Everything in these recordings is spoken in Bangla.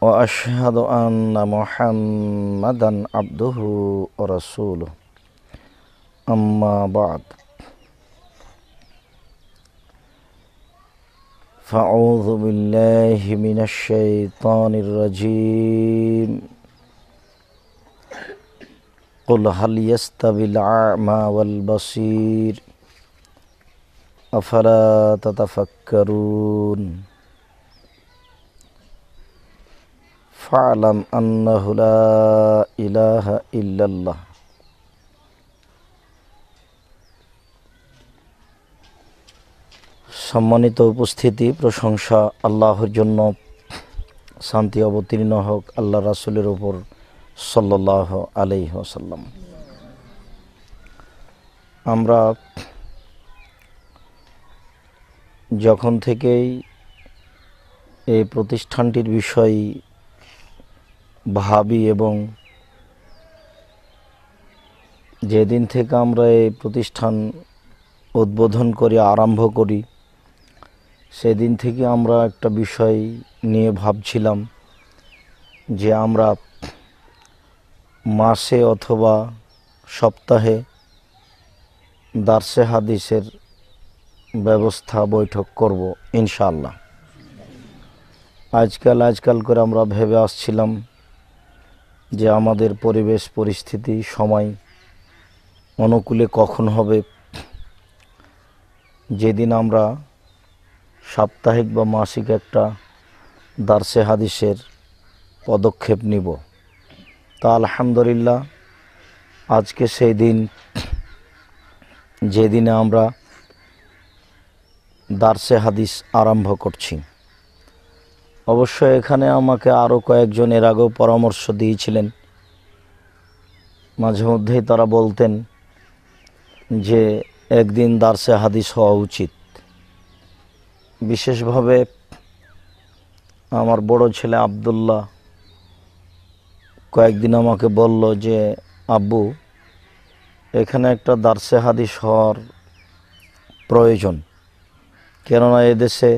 وأشهد أن محمدا عبده ورسوله أما بعد فأعوذ بالله من الشيطان الرجيم قل هل يستوي الأعمى والبصير أفلا تتفكرون ফালাম আন্নাহুলা ইলাহা ইল্লাল্লাহ সম্মানিত উপস্থিতি প্রশংসা আল্লাহর জন্য শান্তি অবতীর্ণ হোক আল্লাহ রাসুলের উপর সাল্লাহ আলাইহ সাল্লাম আমরা যখন থেকেই এই প্রতিষ্ঠানটির বিষয় ভাবি এবং যেদিন থেকে আমরা এই প্রতিষ্ঠান উদ্বোধন করে আরম্ভ করি সেদিন থেকে আমরা একটা বিষয় নিয়ে ভাবছিলাম যে আমরা মাসে অথবা সপ্তাহে দার্সে হাদিসের ব্যবস্থা বৈঠক করব ইনশাল্লাহ আজকাল আজকাল করে আমরা ভেবে আসছিলাম যে আমাদের পরিবেশ পরিস্থিতি সময় অনুকূলে কখন হবে যেদিন আমরা সাপ্তাহিক বা মাসিক একটা দার্সে হাদিসের পদক্ষেপ নিব তা আলহামদুলিল্লাহ আজকে সেই দিন যেদিনে আমরা দার্সে হাদিস আরম্ভ করছি অবশ্য এখানে আমাকে আরও কয়েকজন এর আগেও পরামর্শ দিয়েছিলেন মাঝে মধ্যেই তারা বলতেন যে একদিন দার্সে হাদিস হওয়া উচিত বিশেষভাবে আমার বড় ছেলে আবদুল্লাহ কয়েকদিন আমাকে বলল যে আব্বু এখানে একটা দার্সে হাদিস হওয়ার প্রয়োজন কেননা এদেশে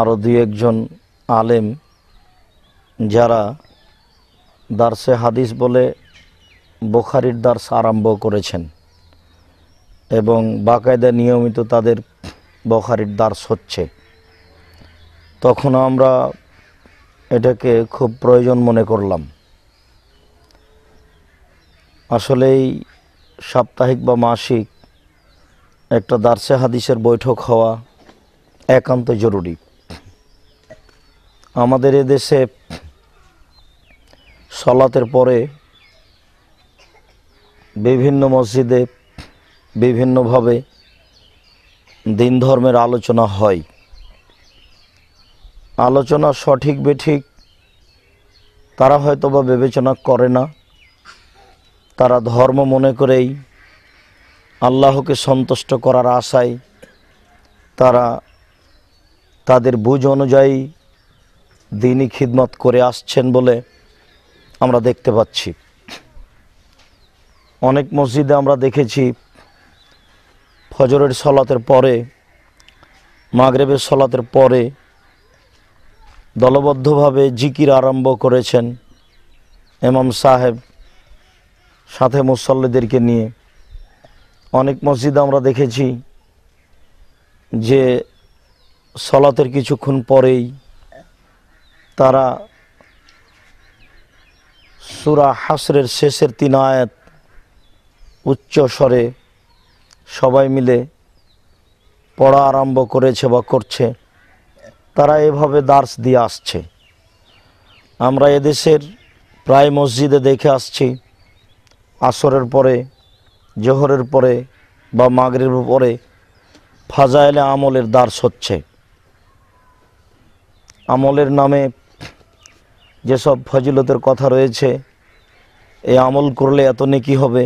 আরও দুই একজন আলেম যারা দার্সে হাদিস বলে বোখারির দার্স আরম্ভ করেছেন এবং বাকায়দা নিয়মিত তাদের বখারির দার্স হচ্ছে তখন আমরা এটাকে খুব প্রয়োজন মনে করলাম আসলেই সাপ্তাহিক বা মাসিক একটা দার্সে হাদিসের বৈঠক হওয়া একান্ত জরুরি আমাদের এদেশে সলাতের পরে বিভিন্ন মসজিদে বিভিন্নভাবে দিন ধর্মের আলোচনা হয় আলোচনা সঠিক বেঠিক তারা হয়তো বা বিবেচনা করে না তারা ধর্ম মনে করেই আল্লাহকে সন্তুষ্ট করার আশায় তারা তাদের বুঝ অনুযায়ী দিনই খিদমত করে আসছেন বলে আমরা দেখতে পাচ্ছি অনেক মসজিদে আমরা দেখেছি ফজরের সলাতের পরে মাগরেবের সলাতের পরে দলবদ্ধভাবে জিকির আরম্ভ করেছেন এমাম সাহেব সাথে মুসল্লিদেরকে নিয়ে অনেক মসজিদ আমরা দেখেছি যে সলাতের কিছুক্ষণ পরেই তারা সুরা হাসরের শেষের তিন আয়াত উচ্চ স্বরে সবাই মিলে পড়া আরম্ভ করেছে বা করছে তারা এভাবে দার্স দিয়ে আসছে আমরা এদেশের প্রায় মসজিদে দেখে আসছি আসরের পরে জোহরের পরে বা মাগরের পরে ফাজাইলে আমলের দার্স হচ্ছে আমলের নামে যেসব ফজিলতের কথা রয়েছে এই আমল করলে এত নেকি হবে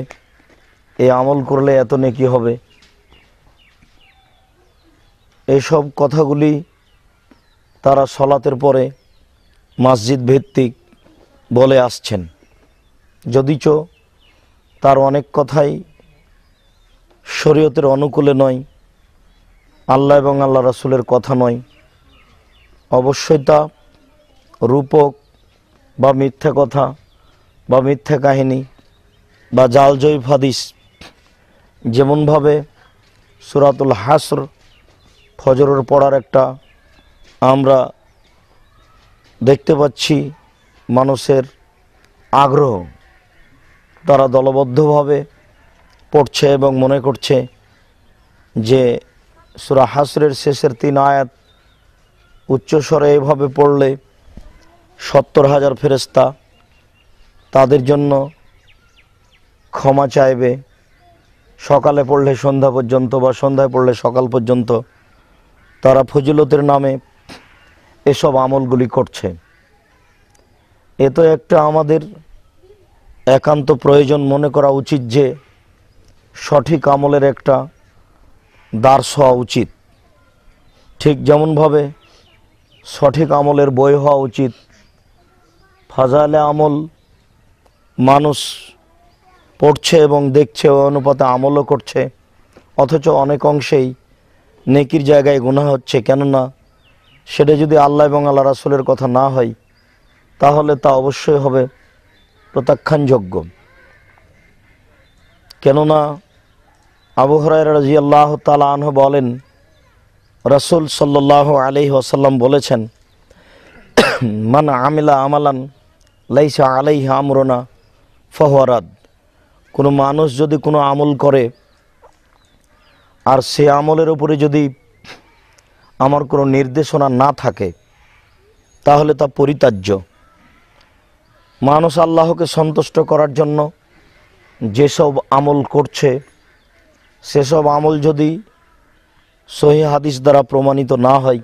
এই আমল করলে এত নেকি হবে এইসব কথাগুলি তারা সলাতের পরে মসজিদ ভিত্তিক বলে আসছেন যদিচ তার অনেক কথাই শরীয়তের অনুকূলে নয় আল্লাহ এবং আল্লাহ রাসুলের কথা নয় অবশ্যই তা রূপক বা মিথ্যে কথা বা মিথ্যে কাহিনী বা জাল জৈব হাদিস যেমনভাবে সুরাতুল হাসর ফজরের পড়ার একটা আমরা দেখতে পাচ্ছি মানুষের আগ্রহ তারা দলবদ্ধভাবে পড়ছে এবং মনে করছে যে সুরা হাসরের শেষের তিন আয়াত উচ্চস্বরে এভাবে পড়লে সত্তর হাজার ফেরস্তা তাদের জন্য ক্ষমা চাইবে সকালে পড়লে সন্ধ্যা পর্যন্ত বা সন্ধ্যায় পড়লে সকাল পর্যন্ত তারা ফজিলতের নামে এসব আমলগুলি করছে এ তো একটা আমাদের একান্ত প্রয়োজন মনে করা উচিত যে সঠিক আমলের একটা দাস হওয়া উচিত ঠিক যেমনভাবে সঠিক আমলের বই হওয়া উচিত ফাজালে আমল মানুষ পড়ছে এবং দেখছে ও অনুপাতে আমলও করছে অথচ অনেক অংশেই নেকির জায়গায় গুণা হচ্ছে কেননা সেটা যদি আল্লাহ এবং আল্লাহ রাসুলের কথা না হয় তাহলে তা অবশ্যই হবে প্রত্যাখ্যানযোগ্য কেননা আবু হরাই রাজি আল্লাহ তালা আনহ বলেন রাসুল সাল্লাহ আলি ওসাল্লাম বলেছেন মান আমিলা আমালান লাইসা আলাইহ আমরনা ফহরাদ কোনো মানুষ যদি কোনো আমল করে আর সে আমলের উপরে যদি আমার কোনো নির্দেশনা না থাকে তাহলে তা পরিত্যাজ্য মানুষ আল্লাহকে সন্তুষ্ট করার জন্য যেসব আমল করছে সেসব আমল যদি সহি হাদিস দ্বারা প্রমাণিত না হয়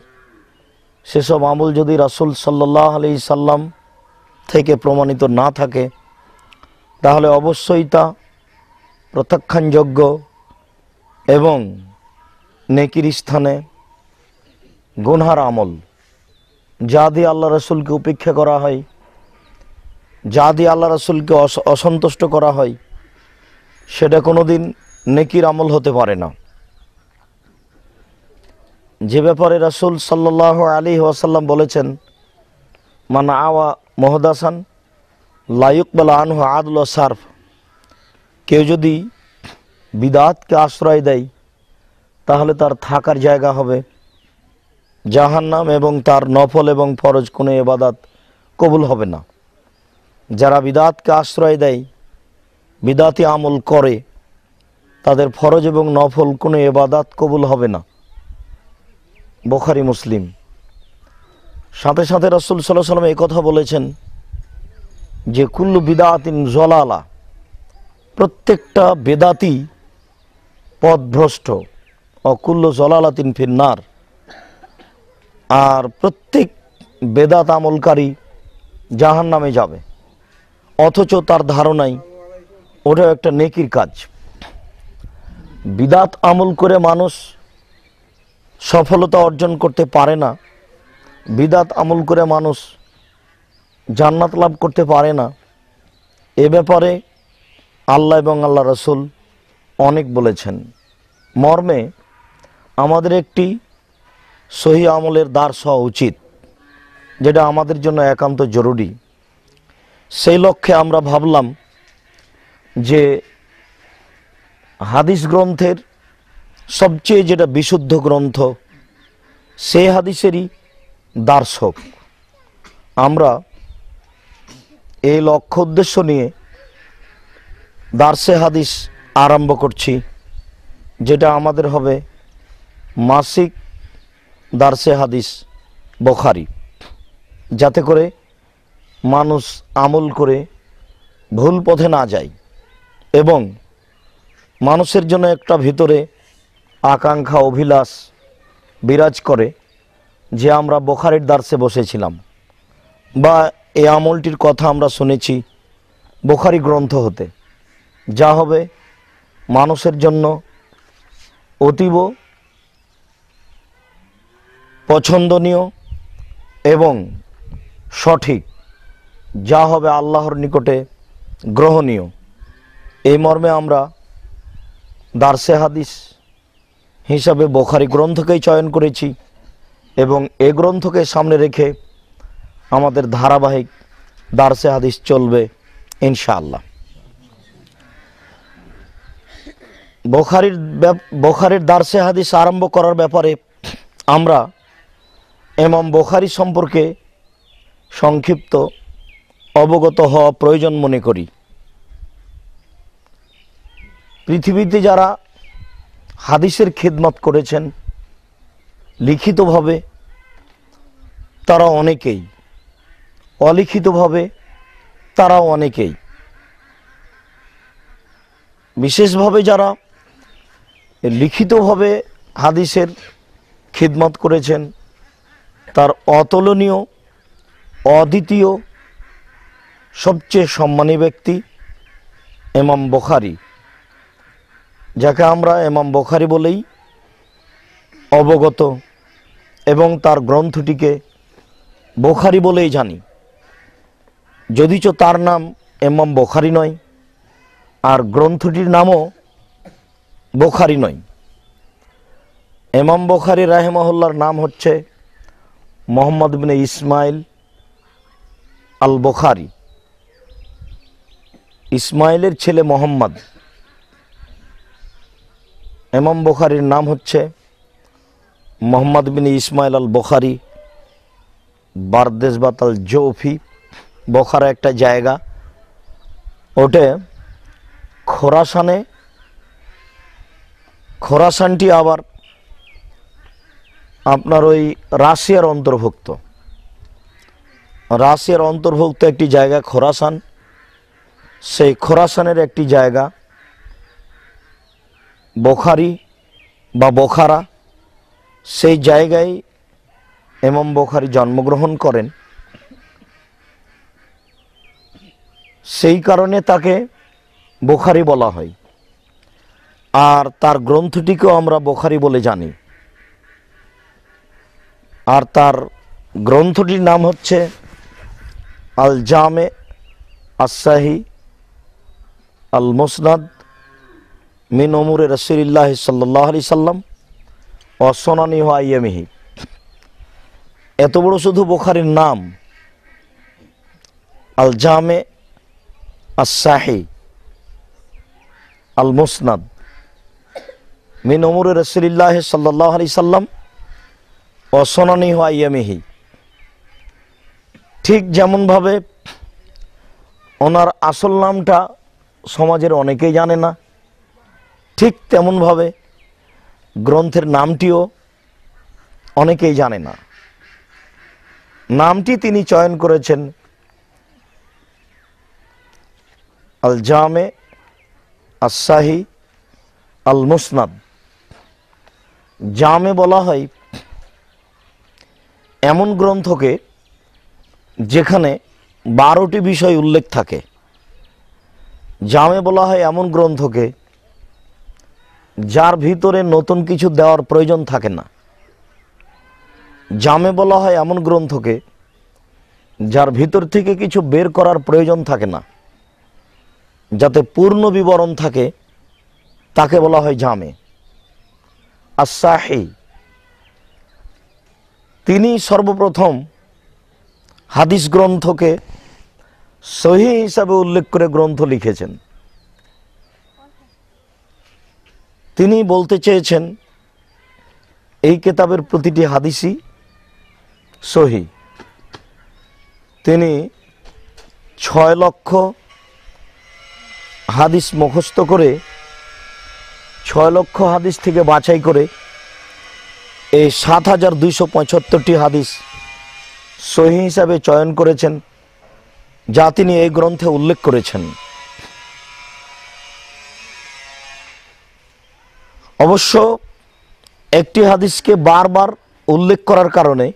সেসব আমল যদি রাসুল সাল্লাহ আলি সাল্লাম থেকে প্রমাণিত না থাকে তাহলে অবশ্যই তা প্রত্যাখ্যানযোগ্য এবং নেকির স্থানে গুনহার আমল যা দিয়ে আল্লাহ রসুলকে উপেক্ষা করা হয় যা দিয়ে আল্লাহ রসুলকে অসন্তুষ্ট করা হয় সেটা কোনো দিন নেকির আমল হতে পারে না যে ব্যাপারে রসুল সাল্লাহ আলী ওয়াসাল্লাম বলেছেন মান আওয়া মহদাসান লায়ুকবাল আনহ আদল সার্ফ কেউ যদি বিদাতকে আশ্রয় দেয় তাহলে তার থাকার জায়গা হবে জাহান্নাম এবং তার নফল এবং ফরজ কোনো এবাদাত কবুল হবে না যারা বিদাতকে আশ্রয় দেয় বিদাতি আমল করে তাদের ফরজ এবং নফল কোনো এবাদাত কবুল হবে না বখারি মুসলিম সাথে সাথে রসুল সাল্লাহ সাল্লাম কথা বলেছেন যে কুল্লু বিদাতিন জলালা প্রত্যেকটা বেদাতি পদভ্রষ্ট অকুল্ল জলালা তিন ফিন্নার আর প্রত্যেক বেদাত আমলকারী জাহান নামে যাবে অথচ তার ধারণাই ওটাও একটা নেকির কাজ বিদাত আমল করে মানুষ সফলতা অর্জন করতে পারে না বিদাত আমল করে মানুষ জান্নাত লাভ করতে পারে না এ ব্যাপারে আল্লাহ এবং আল্লাহ রসুল অনেক বলেছেন মর্মে আমাদের একটি সহি আমলের দ্বার হওয়া উচিত যেটা আমাদের জন্য একান্ত জরুরি সেই লক্ষ্যে আমরা ভাবলাম যে হাদিস গ্রন্থের সবচেয়ে যেটা বিশুদ্ধ গ্রন্থ সেই হাদিসেরই দার্শক আমরা এই লক্ষ্য উদ্দেশ্য নিয়ে দার্সে হাদিস আরম্ভ করছি যেটা আমাদের হবে মাসিক দার্সে হাদিস বখারি যাতে করে মানুষ আমল করে ভুল পথে না যায় এবং মানুষের জন্য একটা ভিতরে আকাঙ্ক্ষা অভিলাষ বিরাজ করে যে আমরা বোখারের দার্সে বসেছিলাম বা এই আমলটির কথা আমরা শুনেছি বোখারি গ্রন্থ হতে যা হবে মানুষের জন্য অতীব পছন্দনীয় এবং সঠিক যা হবে আল্লাহর নিকটে গ্রহণীয় এই মর্মে আমরা দার্সে হাদিস হিসাবে বোখারি গ্রন্থকেই চয়ন করেছি এবং এ গ্রন্থকে সামনে রেখে আমাদের ধারাবাহিক দার্সে হাদিস চলবে ইনশাআল্লাহ বখারির বখারির দার্সে হাদিস আরম্ভ করার ব্যাপারে আমরা এমম বখারি সম্পর্কে সংক্ষিপ্ত অবগত হওয়া প্রয়োজন মনে করি পৃথিবীতে যারা হাদিসের খিদমত করেছেন লিখিতভাবে তারা অনেকেই অলিখিতভাবে তারা অনেকেই বিশেষভাবে যারা লিখিতভাবে হাদিসের খিদমত করেছেন তার অতুলনীয় অদ্বিতীয় সবচেয়ে সম্মানী ব্যক্তি এমাম বখারি যাকে আমরা এমাম বখারি বলেই অবগত এবং তার গ্রন্থটিকে বোখারি বলেই জানি যদিচ তার নাম এমাম বোখারি নয় আর গ্রন্থটির নামও বোখারি নয় এমাম বোখারি রাহেমহল্লার নাম হচ্ছে মোহাম্মদ বিন ইসমাইল আল বোখারি ইসমাইলের ছেলে মোহাম্মদ এমাম বোখারির নাম হচ্ছে মোহাম্মদ বিন ইসমাইল আল বখারি আল জৌফি বোখার একটা জায়গা ওটে খোরাসানে খোরাসানটি আবার আপনার ওই রাশিয়ার অন্তর্ভুক্ত রাশিয়ার অন্তর্ভুক্ত একটি জায়গা খোরাসান সেই খোরাসানের একটি জায়গা বখারি বা বখারা সেই জায়গায় এমম বখারি জন্মগ্রহণ করেন সেই কারণে তাকে বোখারি বলা হয় আর তার গ্রন্থটিকেও আমরা বোখারি বলে জানি আর তার গ্রন্থটির নাম হচ্ছে আল জামে আসাহি আল মোসনাদ মিন ওমুরে রসিল্লাহ সাল্লি সাল্লাম অসনানি হওয়া ইয়ামিহি এত বড় শুধু বোখারির নাম আল জামে আসাহি আল মুসনাদ মিন ওমর রসুলিল্লাহ সাল্লাহ আলি সাল্লাম অসনানি হওয়া ইয়ামিহি ঠিক যেমনভাবে ওনার আসল নামটা সমাজের অনেকেই জানে না ঠিক তেমনভাবে গ্রন্থের নামটিও অনেকেই জানে না নামটি তিনি চয়ন করেছেন আল জামে আসাহি আল মুসনাদ জামে বলা হয় এমন গ্রন্থকে যেখানে বারোটি বিষয় উল্লেখ থাকে জামে বলা হয় এমন গ্রন্থকে যার ভিতরে নতুন কিছু দেওয়ার প্রয়োজন থাকে না জামে বলা হয় এমন গ্রন্থকে যার ভিতর থেকে কিছু বের করার প্রয়োজন থাকে না যাতে পূর্ণ বিবরণ থাকে তাকে বলা হয় জামে আসাহি তিনি সর্বপ্রথম হাদিস গ্রন্থকে সহি হিসাবে উল্লেখ করে গ্রন্থ লিখেছেন তিনি বলতে চেয়েছেন এই কেতাবের প্রতিটি হাদিসই সহি তিনি ছয় লক্ষ হাদিস মুখস্থ করে ছয় লক্ষ হাদিস থেকে বাছাই করে এই সাত হাজার দুইশো পঁচাত্তরটি হাদিস সহি হিসাবে চয়ন করেছেন যা তিনি এই গ্রন্থে উল্লেখ করেছেন অবশ্য একটি হাদিসকে বারবার উল্লেখ করার কারণে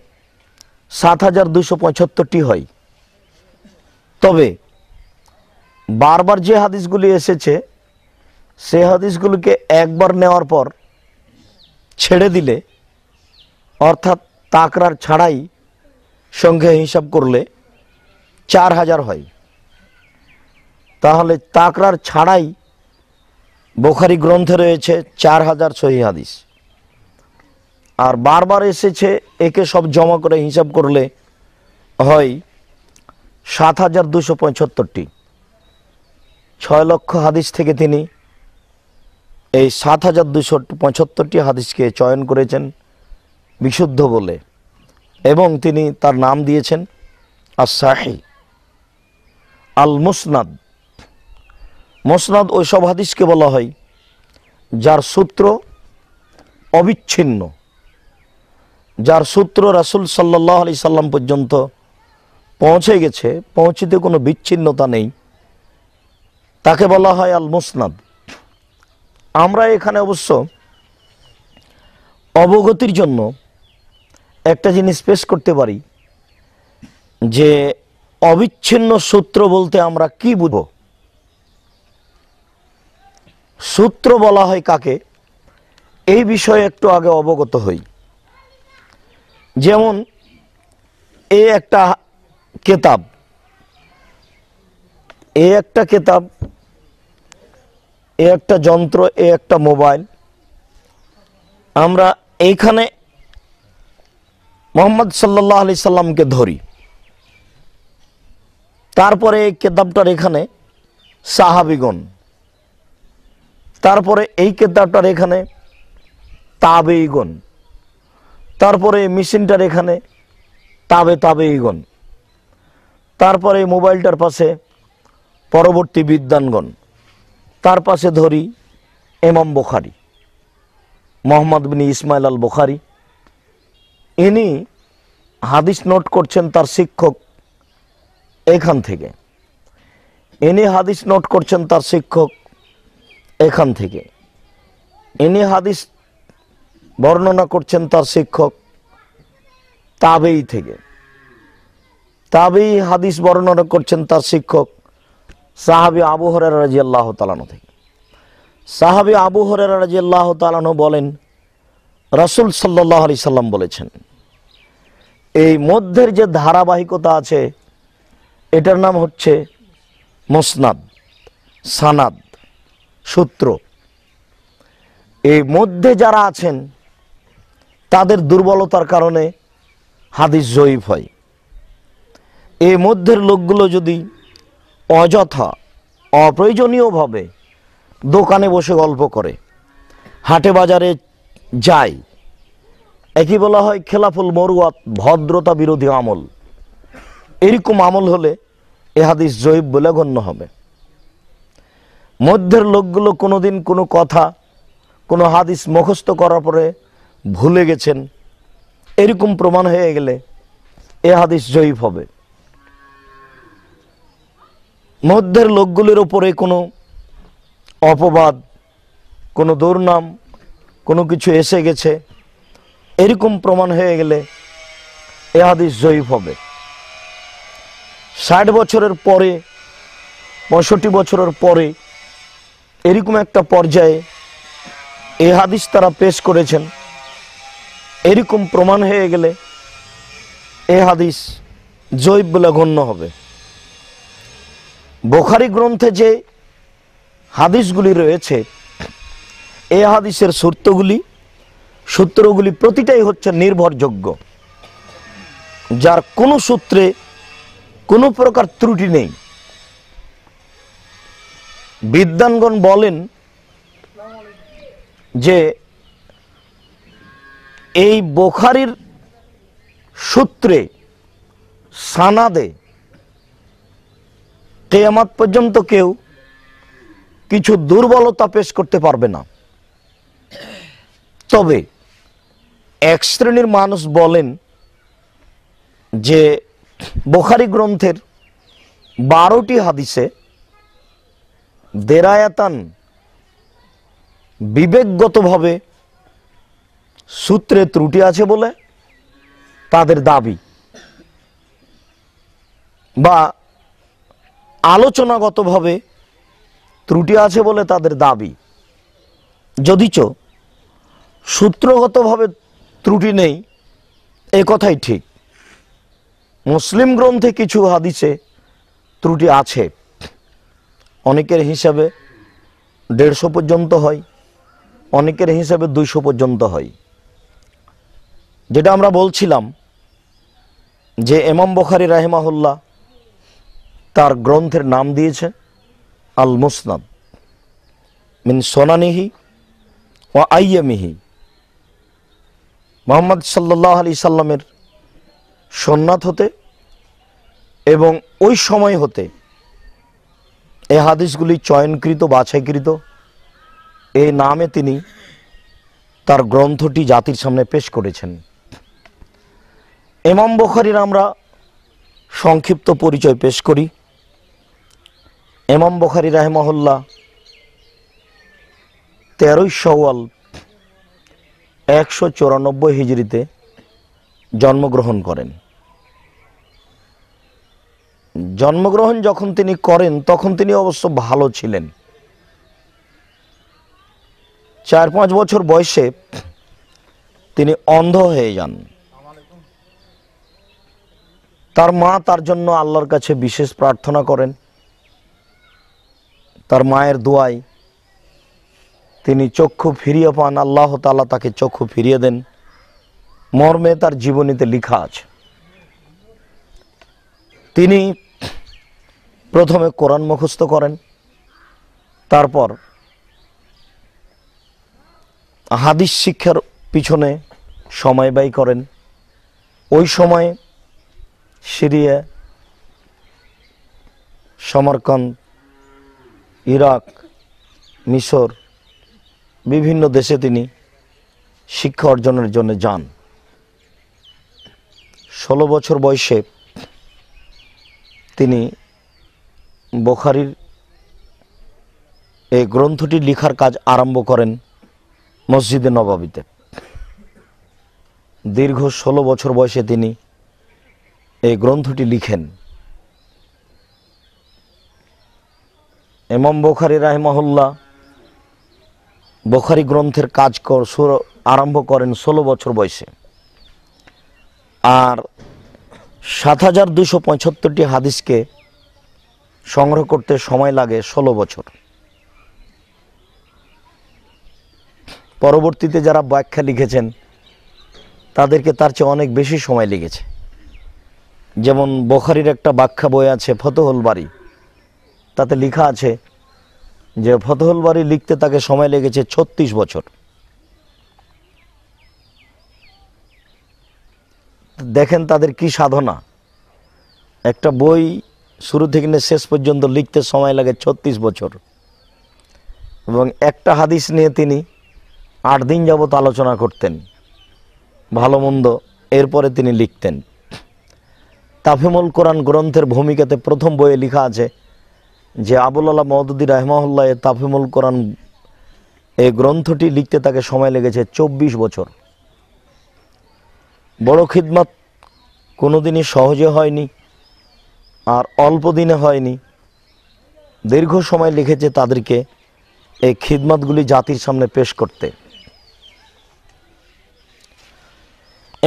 সাত হাজার দুশো পঁচাত্তরটি হয় তবে বারবার যে হাদিসগুলি এসেছে সে হাদিসগুলিকে একবার নেওয়ার পর ছেড়ে দিলে অর্থাৎ তাকরার ছাড়াই সঙ্গে হিসাব করলে চার হাজার হয় তাহলে তাকরার ছাড়াই বোখারি গ্রন্থে রয়েছে চার হাজার সহি হাদিস আর বারবার এসেছে একে সব জমা করে হিসাব করলে হয় সাত হাজার দুশো পঁয়ষত্তরটি ছয় লক্ষ হাদিস থেকে তিনি এই সাত হাজার দুশো পঁচাত্তরটি হাদিসকে চয়ন করেছেন বিশুদ্ধ বলে এবং তিনি তার নাম দিয়েছেন আসাহি আল মুসনাদ মোসনাদ ওই সব হাদিসকে বলা হয় যার সূত্র অবিচ্ছিন্ন যার সূত্র রাসুল সাল্লাহ আলি সাল্লাম পর্যন্ত পৌঁছে গেছে পৌঁছিতে কোনো বিচ্ছিন্নতা নেই তাকে বলা হয় আল মুসনাদ আমরা এখানে অবশ্য অবগতির জন্য একটা জিনিস পেশ করতে পারি যে অবিচ্ছিন্ন সূত্র বলতে আমরা কি বুঝবো সূত্র বলা হয় কাকে এই বিষয়ে একটু আগে অবগত হই যেমন এ একটা কেতাব এ একটা কেতাব এ একটা যন্ত্র এ একটা মোবাইল আমরা এইখানে মোহাম্মদ সাল্লাহ আলি সাল্লামকে ধরি তারপরে এই কেতাবটার এখানে সাহাবিগণ তারপরে এই কেতাবটার এখানে তাবেইগণ তারপরে মেশিনটার এখানে তাবে তাবেইগণ তারপরে মোবাইলটার পাশে পরবর্তী বিদ্যানগণ তার পাশে ধরি এমাম বোখারি মোহাম্মদ বিন ইসমাইল আল বোখারি ইনি হাদিস নোট করছেন তার শিক্ষক এখান থেকে ইনি হাদিস নোট করছেন তার শিক্ষক এখান থেকে ইনি হাদিস বর্ণনা করছেন তার শিক্ষক তাবেই থেকে তাবেই হাদিস বর্ণনা করছেন তার শিক্ষক সাহাবি আবু হরের রাজি আল্লাহ তালানো থেকে সাহাবি আবু হরের রাজি আল্লাহ তালানো বলেন রাসুল সাল্লাহ আলি সাল্লাম বলেছেন এই মধ্যের যে ধারাবাহিকতা আছে এটার নাম হচ্ছে মোসনাদ সানাদ সূত্র এই মধ্যে যারা আছেন তাদের দুর্বলতার কারণে হাদিস জয়ীফ হয় এ মধ্যের লোকগুলো যদি অযথা অপ্রয়োজনীয়ভাবে দোকানে বসে গল্প করে হাটে বাজারে যায় একই বলা হয় খেলাফুল মরুয়াত ভদ্রতা বিরোধী আমল এরকম আমল হলে এ হাদিস জয়ীব বলে গণ্য হবে মধ্যের লোকগুলো কোনো দিন কোনো কথা কোনো হাদিস মুখস্থ করার পরে ভুলে গেছেন এরকম প্রমাণ হয়ে গেলে এ হাদিস জয়ীফ হবে মধ্যের লোকগুলির ওপরে কোনো অপবাদ কোনো দুর্নাম কোনো কিছু এসে গেছে এরকম প্রমাণ হয়ে গেলে এ হাদিস জয়ীফ হবে ষাট বছরের পরে পঁয়ষট্টি বছরের পরে এরকম একটা পর্যায়ে এ হাদিস তারা পেশ করেছেন এরকম প্রমাণ হয়ে গেলে এ হাদিস জৈব বলে গণ্য হবে বোখারি গ্রন্থে যে হাদিসগুলি রয়েছে এ হাদিসের সূত্রগুলি সূত্রগুলি প্রতিটাই হচ্ছে নির্ভরযোগ্য যার কোনো সূত্রে কোনো প্রকার ত্রুটি নেই বিদ্যানগণ বলেন যে এই বোখারির সূত্রে সানাদে কেয়ামাত পর্যন্ত কেউ কিছু দুর্বলতা পেশ করতে পারবে না তবে এক শ্রেণীর মানুষ বলেন যে বোখারি গ্রন্থের বারোটি হাদিসে দেরায়াতান বিবেকগতভাবে সূত্রে ত্রুটি আছে বলে তাদের দাবি বা আলোচনাগতভাবে ত্রুটি আছে বলে তাদের দাবি যদিচ সূত্রগতভাবে ত্রুটি নেই এ কথাই ঠিক মুসলিম গ্রন্থে কিছু হাদিসে ত্রুটি আছে অনেকের হিসাবে দেড়শো পর্যন্ত হয় অনেকের হিসাবে দুইশো পর্যন্ত হয় যেটা আমরা বলছিলাম যে এমাম বখারি রাহেমাহুল্লাহ তার গ্রন্থের নাম দিয়েছে আল মুসনাদ মিন সোনানিহি ও আইয়ামিহি মোহাম্মদ সাল্লাহ আলি সাল্লামের সোননাথ হতে এবং ওই সময় হতে এ হাদিসগুলি চয়নকৃত বাছাইকৃত এই নামে তিনি তার গ্রন্থটি জাতির সামনে পেশ করেছেন এমাম বখারির আমরা সংক্ষিপ্ত পরিচয় পেশ করি এমাম বখারি রাহেমহল্লা তেরোই সওয়াল একশো চুরানব্বই হিজড়িতে জন্মগ্রহণ করেন জন্মগ্রহণ যখন তিনি করেন তখন তিনি অবশ্য ভালো ছিলেন চার পাঁচ বছর বয়সে তিনি অন্ধ হয়ে যান তার মা তার জন্য আল্লাহর কাছে বিশেষ প্রার্থনা করেন তার মায়ের দোয়ায় তিনি চক্ষু ফিরিয়ে পান আল্লাহ তালা তাকে চক্ষু ফিরিয়ে দেন মর্মে তার জীবনীতে লিখা আছে তিনি প্রথমে কোরআন মুখস্থ করেন তারপর হাদিস শিক্ষার পিছনে সময় ব্যয় করেন ওই সময়ে সিরিয়া সমরকন্দ ইরাক মিশর বিভিন্ন দেশে তিনি শিক্ষা অর্জনের জন্য যান ষোলো বছর বয়সে তিনি বখারির এই গ্রন্থটি লিখার কাজ আরম্ভ করেন মসজিদে নবাবিতে দীর্ঘ ষোলো বছর বয়সে তিনি এই গ্রন্থটি লিখেন এমম বখারি রাহেমহল্লা বখারি গ্রন্থের কাজ আরম্ভ করেন ষোলো বছর বয়সে আর সাত হাজার দুশো পঁচাত্তরটি হাদিসকে সংগ্রহ করতে সময় লাগে ১৬ বছর পরবর্তীতে যারা ব্যাখ্যা লিখেছেন তাদেরকে তার চেয়ে অনেক বেশি সময় লেগেছে যেমন বখারির একটা ব্যাখ্যা বই আছে ফতহল বাড়ি তাতে লেখা আছে যে ফতহল বাড়ি লিখতে তাকে সময় লেগেছে ছত্রিশ বছর দেখেন তাদের কি সাধনা একটা বই শুরু থেকে শেষ পর্যন্ত লিখতে সময় লাগে ছত্রিশ বছর এবং একটা হাদিস নিয়ে তিনি আট দিন যাবত আলোচনা করতেন ভালো মন্দ এরপরে তিনি লিখতেন তাফিমুল কোরআন গ্রন্থের ভূমিকাতে প্রথম বইয়ে লেখা আছে যে আবুল আল্লাহ মহদুদ্দিন রাহমাহুল্লাহ তাফিমুল কোরআন এই গ্রন্থটি লিখতে তাকে সময় লেগেছে চব্বিশ বছর বড় খিদমাত কোনোদিনই সহজে হয়নি আর অল্প দিনে হয়নি দীর্ঘ সময় লিখেছে তাদেরকে এই খিদমতগুলি জাতির সামনে পেশ করতে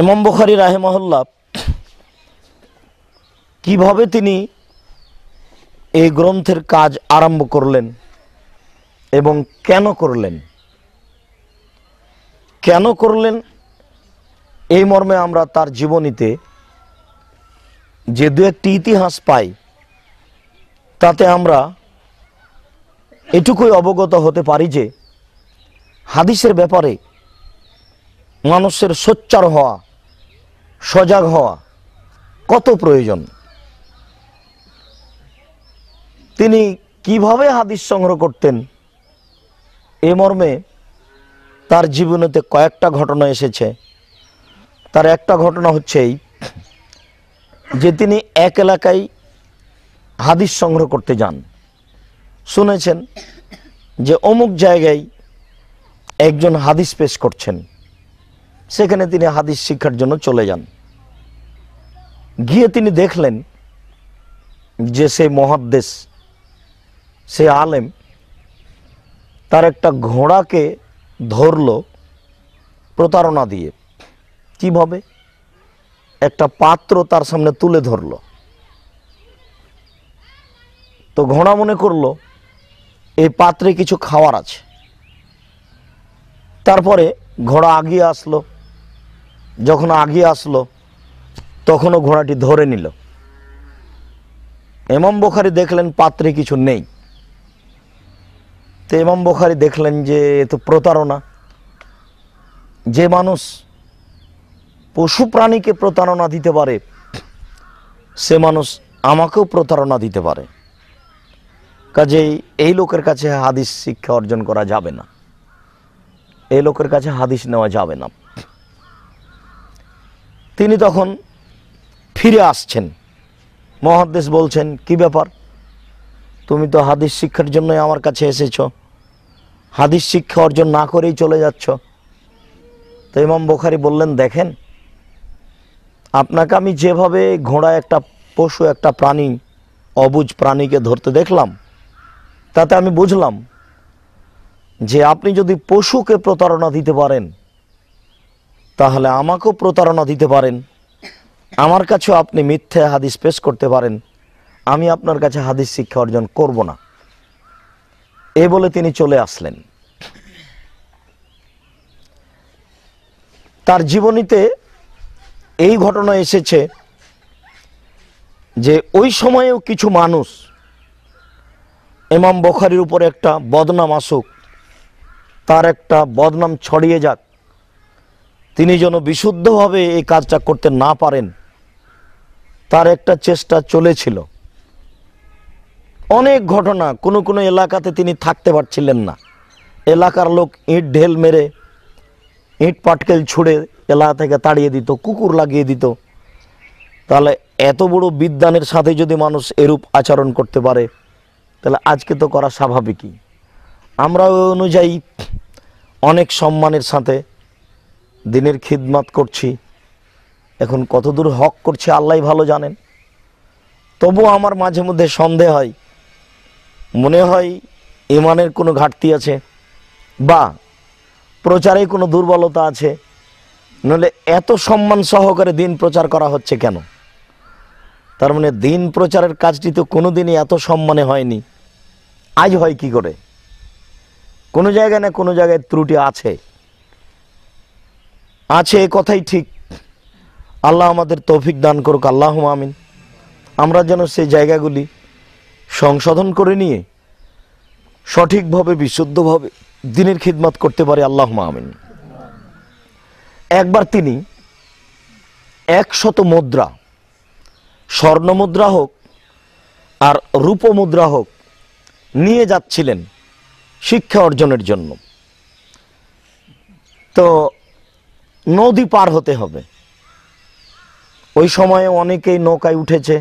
এমম বখারি রাহেমহল্লা কিভাবে তিনি এই গ্রন্থের কাজ আরম্ভ করলেন এবং কেন করলেন কেন করলেন এই মর্মে আমরা তার জীবনীতে যে দু একটি ইতিহাস পাই তাতে আমরা এটুকুই অবগত হতে পারি যে হাদিসের ব্যাপারে মানুষের সোচ্চার হওয়া সজাগ হওয়া কত প্রয়োজন তিনি কিভাবে হাদিস সংগ্রহ করতেন এ মর্মে তার জীবনেতে কয়েকটা ঘটনা এসেছে তার একটা ঘটনা হচ্ছে এই যে তিনি এক এলাকায় হাদিস সংগ্রহ করতে যান শুনেছেন যে অমুক জায়গায় একজন হাদিস পেশ করছেন সেখানে তিনি হাদিস শিক্ষার জন্য চলে যান গিয়ে তিনি দেখলেন যে সে মহাদ্দেশ সে আলেম তার একটা ঘোড়াকে ধরল প্রতারণা দিয়ে কীভাবে একটা পাত্র তার সামনে তুলে ধরল তো ঘোড়া মনে করলো এই পাত্রে কিছু খাওয়ার আছে তারপরে ঘোড়া আগিয়ে আসলো যখন আগিয়ে আসলো তখনও ঘোড়াটি ধরে নিল এমাম বখারি দেখলেন পাত্রে কিছু নেই তো এমাম বখারি দেখলেন যে এ তো প্রতারণা যে মানুষ পশু প্রাণীকে প্রতারণা দিতে পারে সে মানুষ আমাকেও প্রতারণা দিতে পারে কাজেই এই লোকের কাছে হাদিস শিক্ষা অর্জন করা যাবে না এই লোকের কাছে হাদিস নেওয়া যাবে না তিনি তখন ফিরে আসছেন মহাদেশ বলছেন কি ব্যাপার তুমি তো হাদিস শিক্ষার জন্য আমার কাছে এসেছ হাদিস শিক্ষা অর্জন না করেই চলে যাচ্ছ তো ইমাম বোখারি বললেন দেখেন আপনাকে আমি যেভাবে ঘোড়া একটা পশু একটা প্রাণী অবুজ প্রাণীকে ধরতে দেখলাম তাতে আমি বুঝলাম যে আপনি যদি পশুকে প্রতারণা দিতে পারেন তাহলে আমাকেও প্রতারণা দিতে পারেন আমার কাছেও আপনি মিথ্যে হাদিস পেশ করতে পারেন আমি আপনার কাছে হাদিস শিক্ষা অর্জন করব না এ বলে তিনি চলে আসলেন তার জীবনীতে এই ঘটনা এসেছে যে ওই সময়েও কিছু মানুষ এমাম বখারির উপর একটা বদনাম আসুক তার একটা বদনাম ছড়িয়ে যাক তিনি যেন বিশুদ্ধভাবে এই কাজটা করতে না পারেন তার একটা চেষ্টা চলেছিল অনেক ঘটনা কোনো কোনো এলাকাতে তিনি থাকতে পারছিলেন না এলাকার লোক ইট ঢেল মেরে ইট পাটকেল ছুঁড়ে এলা থেকে তাড়িয়ে দিত কুকুর লাগিয়ে দিত তাহলে এত বড় বিদ্যানের সাথে যদি মানুষ এরূপ আচরণ করতে পারে তাহলে আজকে তো করা স্বাভাবিকই আমরা ওই অনুযায়ী অনেক সম্মানের সাথে দিনের খিদমাত করছি এখন কতদূর হক করছে আল্লাহ ভালো জানেন তবু আমার মাঝে মধ্যে সন্দেহ হয় মনে হয় ইমানের কোনো ঘাটতি আছে বা প্রচারে কোনো দুর্বলতা আছে নলে এত সম্মান সহকারে দিন প্রচার করা হচ্ছে কেন তার মানে দিন প্রচারের কাজটি তো কোনো দিনই এত সম্মানে হয়নি আজ হয় কি করে কোনো জায়গায় না কোনো জায়গায় ত্রুটি আছে আছে এ কথাই ঠিক আল্লাহ আমাদের তৌফিক দান করুক আল্লাহ আমিন আমরা যেন সেই জায়গাগুলি সংশোধন করে নিয়ে সঠিকভাবে বিশুদ্ধভাবে দিনের খিদমত করতে পারে আল্লাহ মামিন একবার তিনি একশত মুদ্রা স্বর্ণ মুদ্রা হোক আর রূপ মুদ্রা হোক নিয়ে যাচ্ছিলেন শিক্ষা অর্জনের জন্য তো নদী পার হতে হবে ওই সময়ে অনেকেই নৌকায় উঠেছে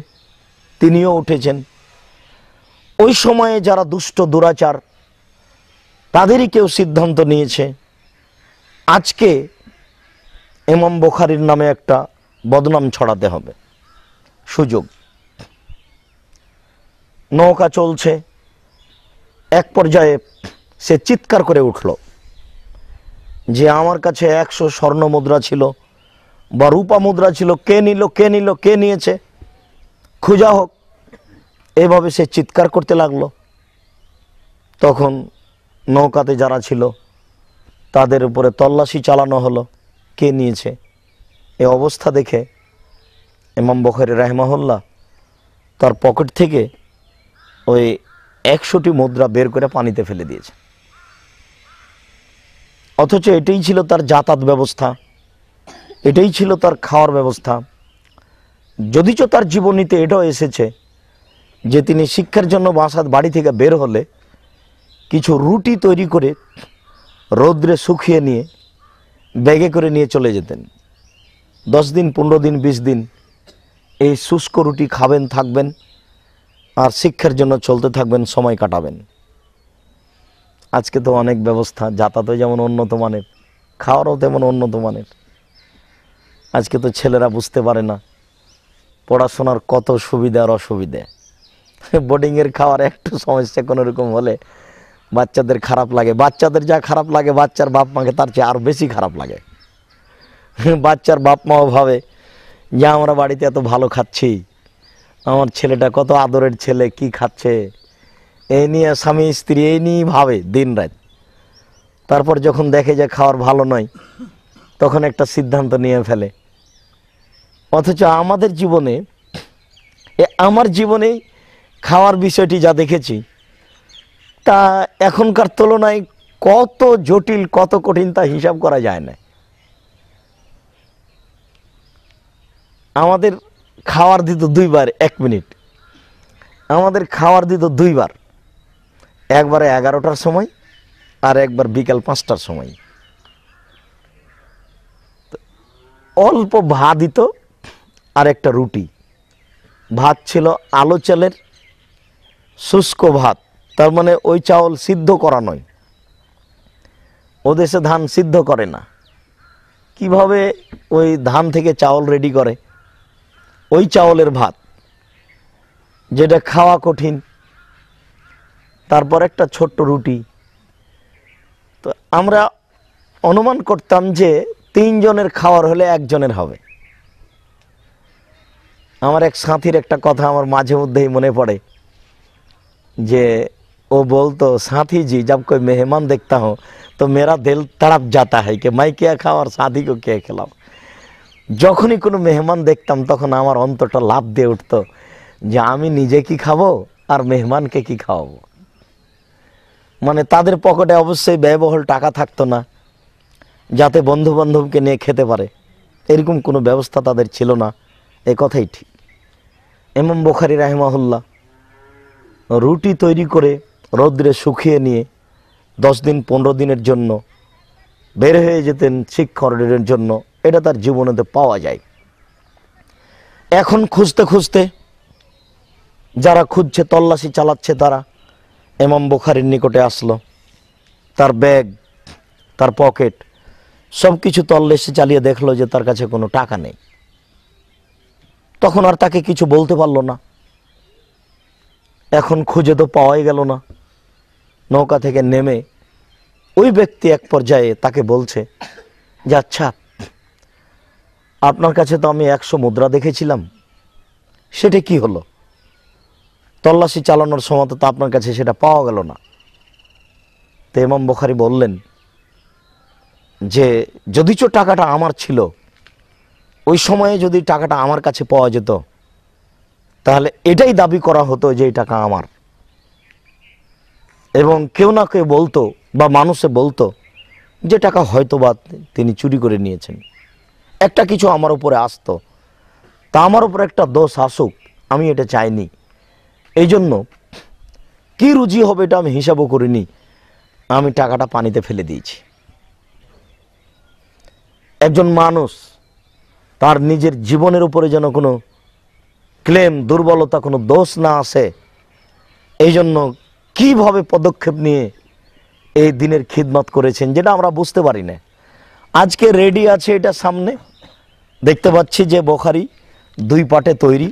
তিনিও উঠেছেন ওই সময়ে যারা দুষ্ট দুরাচার তাদেরই কেউ সিদ্ধান্ত নিয়েছে আজকে এমাম বোখারির নামে একটা বদনাম ছড়াতে হবে সুযোগ নৌকা চলছে এক পর্যায়ে সে চিৎকার করে উঠল যে আমার কাছে একশো স্বর্ণ মুদ্রা ছিল বা রূপা মুদ্রা ছিল কে নিল কে নিল কে নিয়েছে খুঁজা হোক এভাবে সে চিৎকার করতে লাগলো তখন নৌকাতে যারা ছিল তাদের উপরে তল্লাশি চালানো হলো কে নিয়েছে এ অবস্থা দেখে ইমাম বখরি রাহমাহুল্লাহ তার পকেট থেকে ওই একশোটি মুদ্রা বের করে পানিতে ফেলে দিয়েছে অথচ এটাই ছিল তার যাতায়াত ব্যবস্থা এটাই ছিল তার খাওয়ার ব্যবস্থা যদিচ তার জীবনীতে এটাও এসেছে যে তিনি শিক্ষার জন্য বাসাত বাড়ি থেকে বের হলে কিছু রুটি তৈরি করে রৌদ্রে শুকিয়ে নিয়ে ব্যাগে করে নিয়ে চলে যেতেন দশ দিন পনেরো দিন বিশ দিন এই শুষ্ক রুটি খাবেন থাকবেন আর শিক্ষার জন্য চলতে থাকবেন সময় কাটাবেন আজকে তো অনেক ব্যবস্থা যাতায়াতও যেমন উন্নত মানের খাওয়ারও তেমন উন্নত মানের আজকে তো ছেলেরা বুঝতে পারে না পড়াশোনার কত সুবিধা আর অসুবিধে বোর্ডিংয়ের খাওয়ার একটু সমস্যা কোনোরকম হলে বাচ্চাদের খারাপ লাগে বাচ্চাদের যা খারাপ লাগে বাচ্চার বাপ মাকে তার চেয়ে আরও বেশি খারাপ লাগে বাচ্চার বাপ মাও ভাবে যে আমরা বাড়িতে এত ভালো খাচ্ছি আমার ছেলেটা কত আদরের ছেলে কি খাচ্ছে এই নিয়ে স্বামী স্ত্রী এই নিয়েই ভাবে দিন রাত তারপর যখন দেখে যে খাওয়ার ভালো নয় তখন একটা সিদ্ধান্ত নিয়ে ফেলে অথচ আমাদের জীবনে এ আমার জীবনেই খাওয়ার বিষয়টি যা দেখেছি তা এখনকার তুলনায় কত জটিল কত কঠিন তা হিসাব করা যায় না আমাদের খাওয়ার দিত দুইবার এক মিনিট আমাদের খাওয়ার দিত দুইবার একবার এগারোটার সময় আর একবার বিকাল পাঁচটার সময় অল্প ভা দিত আর একটা রুটি ভাত ছিল আলো চালের শুষ্ক ভাত তার মানে ওই চাউল সিদ্ধ করা নয় ও দেশে ধান সিদ্ধ করে না কিভাবে ওই ধান থেকে চাউল রেডি করে ওই চাউলের ভাত যেটা খাওয়া কঠিন তারপর একটা ছোট্ট রুটি তো আমরা অনুমান করতাম যে তিনজনের খাওয়ার হলে একজনের হবে আমার এক সাথীর একটা কথা আমার মাঝে মধ্যেই মনে পড়ে যে ও বলতো সাথী জি ही কই মেহমান দেখতা হো তো মেরা দিল তড়প যাতা तड़प কে মাই कि খাও আর কো কে খেলাও যখনই কোনো মেহমান দেখতাম তখন আমার অন্তরটা লাভ দিয়ে উঠত যে আমি নিজে কি খাবো আর মেহমানকে কি খাওয়াবো মানে তাদের পকেটে অবশ্যই ব্যয়বহুল টাকা থাকতো না যাতে বন্ধু বান্ধবকে নিয়ে খেতে পারে এরকম কোনো ব্যবস্থা তাদের ছিল না এ কথাই ঠিক এমন বোখারি রাহেমাহুল্লাহ রুটি তৈরি করে রৌদ্রে শুকিয়ে নিয়ে দশ দিন পনেরো দিনের জন্য বের হয়ে যেতেন শিক্ষণের জন্য এটা তার জীবনেতে পাওয়া যায় এখন খুঁজতে খুঁজতে যারা খুঁজছে তল্লাশি চালাচ্ছে তারা এমাম বোখারির নিকটে আসলো তার ব্যাগ তার পকেট সব কিছু তল্লাশি চালিয়ে দেখলো যে তার কাছে কোনো টাকা নেই তখন আর তাকে কিছু বলতে পারলো না এখন খুঁজে তো পাওয়াই গেল না নৌকা থেকে নেমে ওই ব্যক্তি এক পর্যায়ে তাকে বলছে যে আচ্ছা আপনার কাছে তো আমি একশো মুদ্রা দেখেছিলাম সেটা কি হলো তল্লাশি চালানোর সময় তো আপনার কাছে সেটা পাওয়া গেল না তো এমাম বখারি বললেন যে যদি চ টাকাটা আমার ছিল ওই সময়ে যদি টাকাটা আমার কাছে পাওয়া যেত তাহলে এটাই দাবি করা হতো যে এই টাকা আমার এবং কেউ না কেউ বলতো বা মানুষে বলতো যে টাকা হয়তো বা তিনি চুরি করে নিয়েছেন একটা কিছু আমার উপরে আসতো তা আমার উপর একটা দোষ আসুক আমি এটা চাইনি এই জন্য কী রুজি হবে এটা আমি হিসাবও করিনি আমি টাকাটা পানিতে ফেলে দিয়েছি একজন মানুষ তার নিজের জীবনের উপরে যেন কোনো ক্লেম দুর্বলতা কোনো দোষ না আসে এই জন্য কীভাবে পদক্ষেপ নিয়ে এই দিনের খিদমত করেছেন যেটা আমরা বুঝতে পারি না আজকে রেডি আছে এটা সামনে দেখতে পাচ্ছি যে বোখারি দুই পাটে তৈরি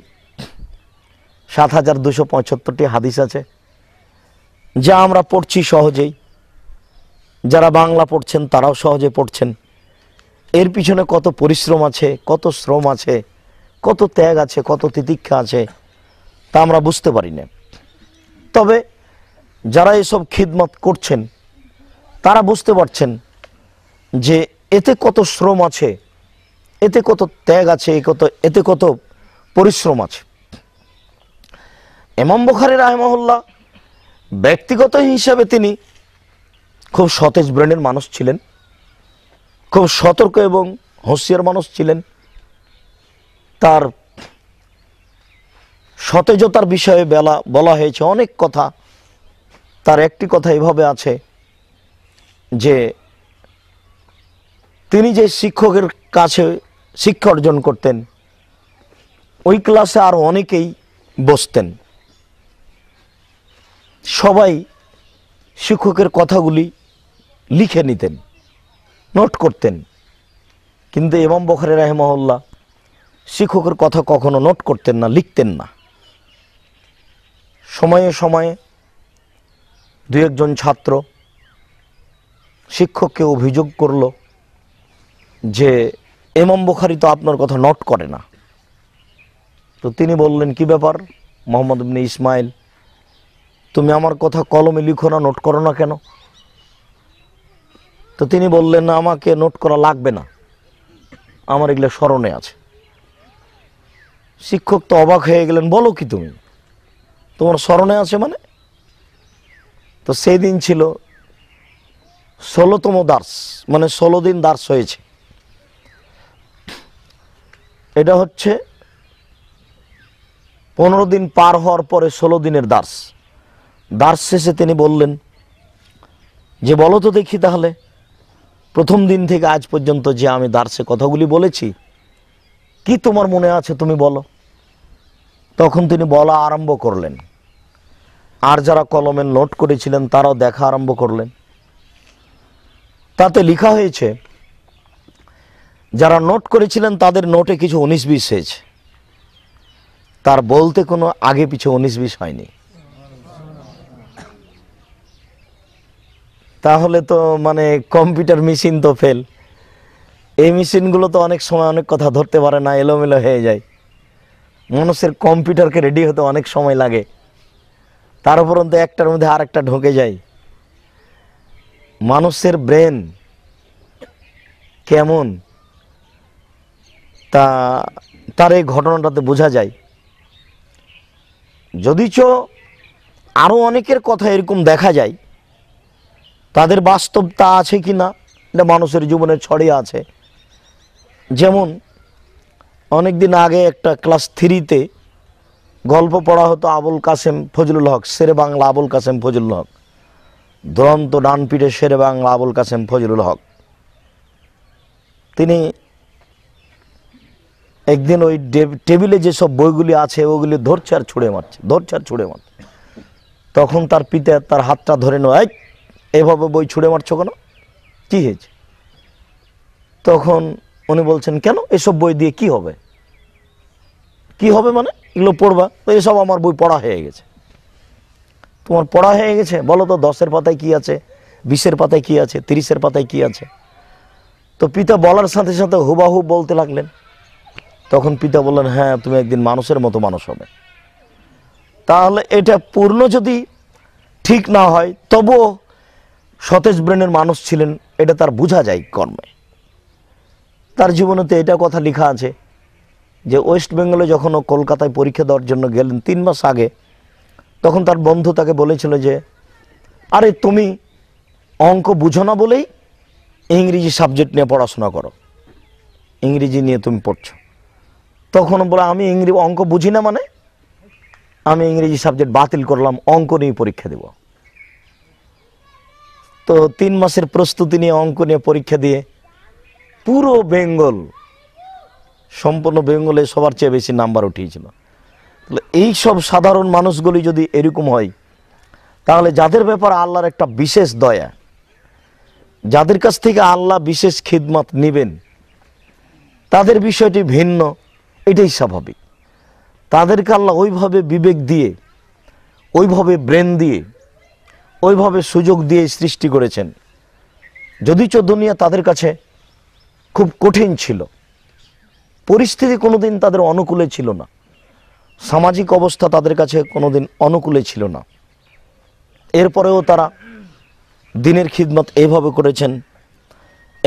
সাত হাজার দুশো পঁচাত্তরটি হাদিস আছে যা আমরা পড়ছি সহজেই যারা বাংলা পড়ছেন তারাও সহজে পড়ছেন এর পিছনে কত পরিশ্রম আছে কত শ্রম আছে কত ত্যাগ আছে কত তিতিক্ষা আছে তা আমরা বুঝতে পারি না তবে যারা এসব খিদমত করছেন তারা বুঝতে পারছেন যে এতে কত শ্রম আছে এতে কত ত্যাগ আছে কত এতে কত পরিশ্রম আছে এমাম বখারি রাহেমহল্লা ব্যক্তিগত হিসাবে তিনি খুব সতেজ ব্রেনের মানুষ ছিলেন খুব সতর্ক এবং হুঁশিয়ার মানুষ ছিলেন তার সতেজতার বিষয়ে বেলা বলা হয়েছে অনেক কথা তার একটি কথা এভাবে আছে যে তিনি যে শিক্ষকের কাছে শিক্ষা অর্জন করতেন ওই ক্লাসে আর অনেকেই বসতেন সবাই শিক্ষকের কথাগুলি লিখে নিতেন নোট করতেন কিন্তু ইমাম বখরে রাহেমহল্লা শিক্ষকের কথা কখনো নোট করতেন না লিখতেন না সময়ে সময়ে দু একজন ছাত্র শিক্ষককে অভিযোগ করল যে এমম বুখারি তো আপনার কথা নোট করে না তো তিনি বললেন কি ব্যাপার মোহাম্মদ ইবনে ইসমাইল তুমি আমার কথা কলমে লিখো না নোট করো না কেন তো তিনি বললেন আমাকে নোট করা লাগবে না আমার এগুলো স্মরণে আছে শিক্ষক তো অবাক হয়ে গেলেন বলো কি তুমি তোমার স্মরণে আছে মানে তো সেই দিন ছিল ষোলোতম দার্স মানে ষোলো দিন দার্স হয়েছে এটা হচ্ছে পনেরো দিন পার হওয়ার পরে ষোলো দিনের দার্স দার্স শেষে তিনি বললেন যে বলো তো দেখি তাহলে প্রথম দিন থেকে আজ পর্যন্ত যে আমি দার্সে কথাগুলি বলেছি কি তোমার মনে আছে তুমি বলো তখন তিনি বলা আরম্ভ করলেন আর যারা কলমে নোট করেছিলেন তারাও দেখা আরম্ভ করলেন তাতে লিখা হয়েছে যারা নোট করেছিলেন তাদের নোটে কিছু উনিশ বিশ হয়েছে তার বলতে কোনো আগে পিছু উনিশ বিশ হয়নি তাহলে তো মানে কম্পিউটার মেশিন তো ফেল এই মেশিনগুলো তো অনেক সময় অনেক কথা ধরতে পারে না এলোমেলো হয়ে যায় মানুষের কম্পিউটারকে রেডি হতে অনেক সময় লাগে তার উপরন্ত একটার মধ্যে আর একটা ঢোকে যায় মানুষের ব্রেন কেমন তা তার এই ঘটনাটাতে বোঝা যায় যদিচ আরও অনেকের কথা এরকম দেখা যায় তাদের বাস্তবতা আছে কি না এটা মানুষের জীবনে ছড়িয়ে আছে যেমন অনেক দিন আগে একটা ক্লাস থ্রিতে গল্প পড়া হতো আবুল কাসেম ফজলুল হক শেরে বাংলা আবুল কাসেম ফজলুল হক দুরন্ত ডানপিঠে শেরে বাংলা আবুল কাসেম ফজলুল হক তিনি একদিন ওই টেবিলে যেসব বইগুলি আছে ওগুলি ধরছে আর ছুঁড়ে মারছে ধরছে আর ছুঁড়ে মারছে তখন তার পিতা তার হাতটা ধরে নেয় এভাবে বই ছুঁড়ে মারছো কেন কী হয়েছে তখন উনি বলছেন কেন এসব বই দিয়ে কি হবে কি হবে মানে এগুলো পড়বা তো এসব আমার বই পড়া হয়ে গেছে তোমার পড়া হয়ে গেছে বলো তো দশের পাতায় কি আছে বিশের পাতায় কি আছে তিরিশের পাতায় কি আছে তো পিতা বলার সাথে সাথে হুবাহু বলতে লাগলেন তখন পিতা বললেন হ্যাঁ তুমি একদিন মানুষের মতো মানুষ হবে তাহলে এটা পূর্ণ যদি ঠিক না হয় তবুও সতেজ ব্রেনের মানুষ ছিলেন এটা তার বোঝা যায় কর্মে তার জীবনেতে এটা কথা লেখা আছে যে ওয়েস্ট বেঙ্গলে যখন কলকাতায় পরীক্ষা দেওয়ার জন্য গেলেন তিন মাস আগে তখন তার বন্ধু তাকে বলেছিল যে আরে তুমি অঙ্ক বুঝো না বলেই ইংরেজি সাবজেক্ট নিয়ে পড়াশোনা করো ইংরেজি নিয়ে তুমি পড়ছো তখন বলে আমি ইংরেজি অঙ্ক বুঝি না মানে আমি ইংরেজি সাবজেক্ট বাতিল করলাম অঙ্ক নিয়ে পরীক্ষা দেব তো তিন মাসের প্রস্তুতি নিয়ে অঙ্ক নিয়ে পরীক্ষা দিয়ে পুরো বেঙ্গল সম্পূর্ণ বেঙ্গলে সবার চেয়ে বেশি নাম্বার উঠিয়েছিল তাহলে এই সব সাধারণ মানুষগুলি যদি এরকম হয় তাহলে যাদের ব্যাপারে আল্লাহর একটা বিশেষ দয়া যাদের কাছ থেকে আল্লাহ বিশেষ খিদমাত নেবেন তাদের বিষয়টি ভিন্ন এটাই স্বাভাবিক তাদেরকে আল্লাহ ওইভাবে বিবেক দিয়ে ওইভাবে ব্রেন দিয়ে ওইভাবে সুযোগ দিয়ে সৃষ্টি করেছেন যদি দুনিয়া তাদের কাছে খুব কঠিন ছিল পরিস্থিতি কোনোদিন তাদের অনুকূলে ছিল না সামাজিক অবস্থা তাদের কাছে কোনোদিন অনুকূলে ছিল না এরপরেও তারা দিনের খিদমত এভাবে করেছেন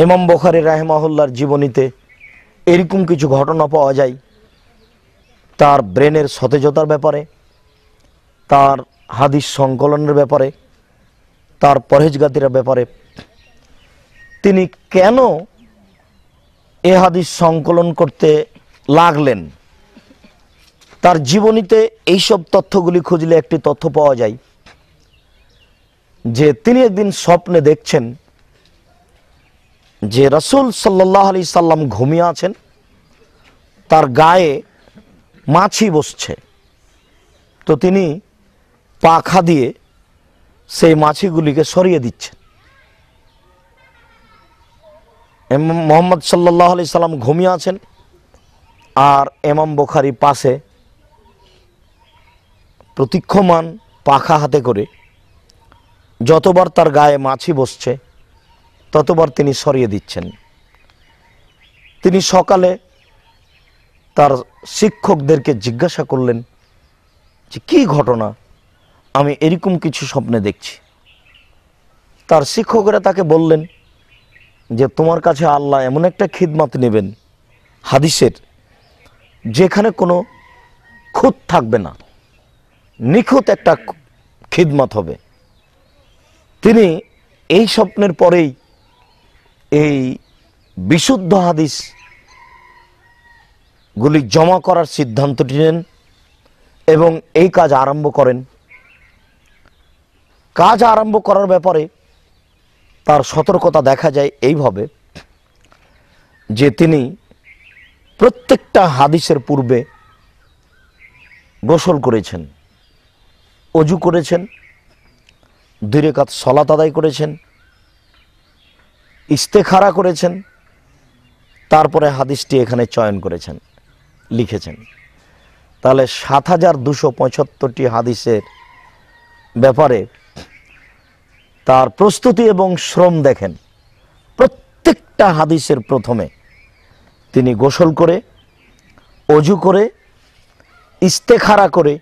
এমাম বখারি রাহেমাহুল্লার জীবনীতে এরকম কিছু ঘটনা পাওয়া যায় তার ব্রেনের সতেজতার ব্যাপারে তার হাদিস সংকলনের ব্যাপারে তার পরহেজগাতির ব্যাপারে তিনি কেন এ হাদিস সংকলন করতে লাগলেন তার জীবনীতে এইসব তথ্যগুলি খুঁজলে একটি তথ্য পাওয়া যায় যে তিনি একদিন স্বপ্নে দেখছেন যে রসুল সাল্লাহ আলি সাল্লাম ঘুমিয়ে আছেন তার গায়ে মাছি বসছে তো তিনি পাখা দিয়ে সেই মাছিগুলিকে সরিয়ে দিচ্ছেন মোহাম্মদ সাল্লাহ আলি সাল্লাম ঘুমিয়ে আছেন আর এমাম বোখারি পাশে প্রতীক্ষমান পাখা হাতে করে যতবার তার গায়ে মাছি বসছে ততবার তিনি সরিয়ে দিচ্ছেন তিনি সকালে তার শিক্ষকদেরকে জিজ্ঞাসা করলেন যে কী ঘটনা আমি এরকম কিছু স্বপ্নে দেখছি তার শিক্ষকেরা তাকে বললেন যে তোমার কাছে আল্লাহ এমন একটা খিদমাত নেবেন হাদিসের যেখানে কোনো খুঁত থাকবে না নিখুঁত একটা খিদমাত হবে তিনি এই স্বপ্নের পরেই এই বিশুদ্ধ হাদিস গুলি জমা করার সিদ্ধান্তটি নেন এবং এই কাজ আরম্ভ করেন কাজ আরম্ভ করার ব্যাপারে তার সতর্কতা দেখা যায় এইভাবে যে তিনি প্রত্যেকটা হাদিসের পূর্বে গোসল করেছেন অজু করেছেন দুরেকাত সলাত আদায় করেছেন ইস্তেখারা করেছেন তারপরে হাদিসটি এখানে চয়ন করেছেন লিখেছেন তাহলে সাত হাজার দুশো পঁচাত্তরটি হাদিসের ব্যাপারে তার প্রস্তুতি এবং শ্রম দেখেন প্রত্যেকটা হাদিসের প্রথমে তিনি গোসল করে অজু করে ইস্তেখারা করে